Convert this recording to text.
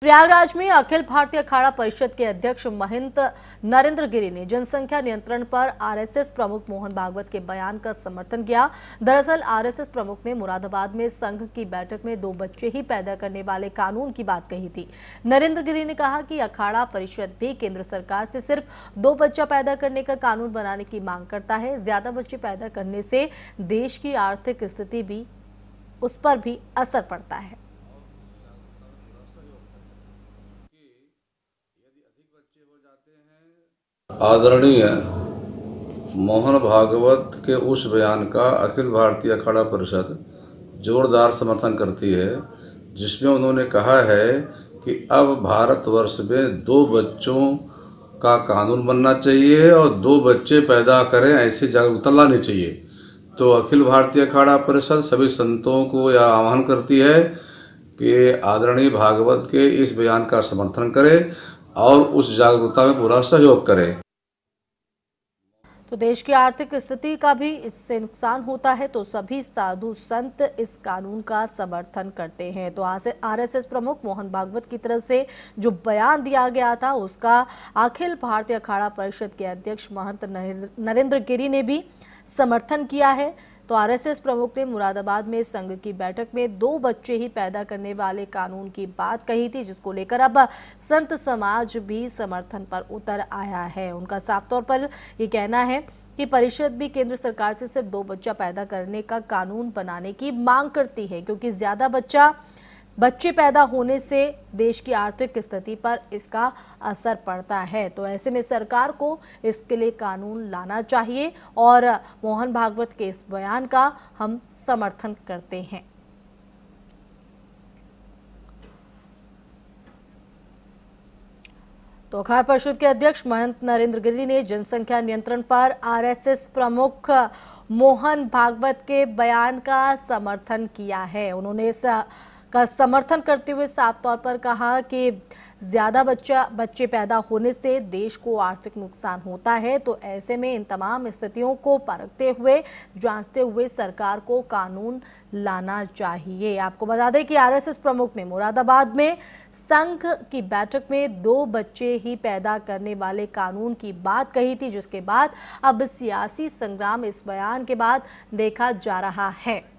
प्रयागराज में अखिल भारतीय अखाड़ा परिषद के अध्यक्ष महंत नरेंद्र गिरी ने जनसंख्या नियंत्रण पर आरएसएस प्रमुख मोहन भागवत के बयान का समर्थन किया दरअसल आरएसएस प्रमुख ने मुरादाबाद में संघ की बैठक में दो बच्चे ही पैदा करने वाले कानून की बात कही थी नरेंद्र गिरी ने कहा कि अखाड़ा परिषद भी केंद्र सरकार से सिर्फ दो बच्चा पैदा करने का कानून बनाने की मांग करता है ज्यादा बच्चे पैदा करने से देश की आर्थिक स्थिति भी उस पर भी असर पड़ता है आदरणीय मोहन भागवत के उस बयान का अखिल भारतीय अखाड़ा परिषद जोरदार समर्थन करती है जिसमें उन्होंने कहा है कि अब भारतवर्ष में दो बच्चों का कानून बनना चाहिए और दो बच्चे पैदा करें ऐसी जागरूकता लानी चाहिए तो अखिल भारतीय अखाड़ा परिषद सभी संतों को यह आह्वान करती है कि आदरणीय भागवत के इस बयान का समर्थन करें और उस जागरूकता में पूरा सहयोग करें तो देश की आर्थिक स्थिति का भी इससे नुकसान होता है तो सभी साधु संत इस कानून का समर्थन करते हैं तो आरएसएस प्रमुख मोहन भागवत की तरफ से जो बयान दिया गया था उसका अखिल भारतीय अखाड़ा परिषद के अध्यक्ष महंत नरेंद्र गिरी ने भी समर्थन किया है तो आरएसएस प्रमुख ने मुरादाबाद में संघ की बैठक में दो बच्चे ही पैदा करने वाले कानून की बात कही थी जिसको लेकर अब संत समाज भी समर्थन पर उतर आया है उनका साफ तौर पर ये कहना है कि परिषद भी केंद्र सरकार से सिर्फ दो बच्चा पैदा करने का कानून बनाने की मांग करती है क्योंकि ज्यादा बच्चा बच्चे पैदा होने से देश की आर्थिक स्थिति पर इसका असर पड़ता है तो ऐसे में सरकार को इसके लिए कानून लाना चाहिए और मोहन भागवत के इस बयान का हम समर्थन करते हैं तो अखाड़ परिषद के अध्यक्ष महंत नरेंद्र गिरी ने जनसंख्या नियंत्रण पर आरएसएस प्रमुख मोहन भागवत के बयान का समर्थन किया है उन्होंने इस का समर्थन करते हुए साफ तौर पर कहा कि ज़्यादा बच्चा बच्चे पैदा होने से देश को आर्थिक नुकसान होता है तो ऐसे में इन तमाम स्थितियों को परखते हुए जांचते हुए सरकार को कानून लाना चाहिए आपको बता दें कि आरएसएस प्रमुख ने मुरादाबाद में संघ की बैठक में दो बच्चे ही पैदा करने वाले कानून की बात कही थी जिसके बाद अब सियासी संग्राम इस बयान के बाद देखा जा रहा है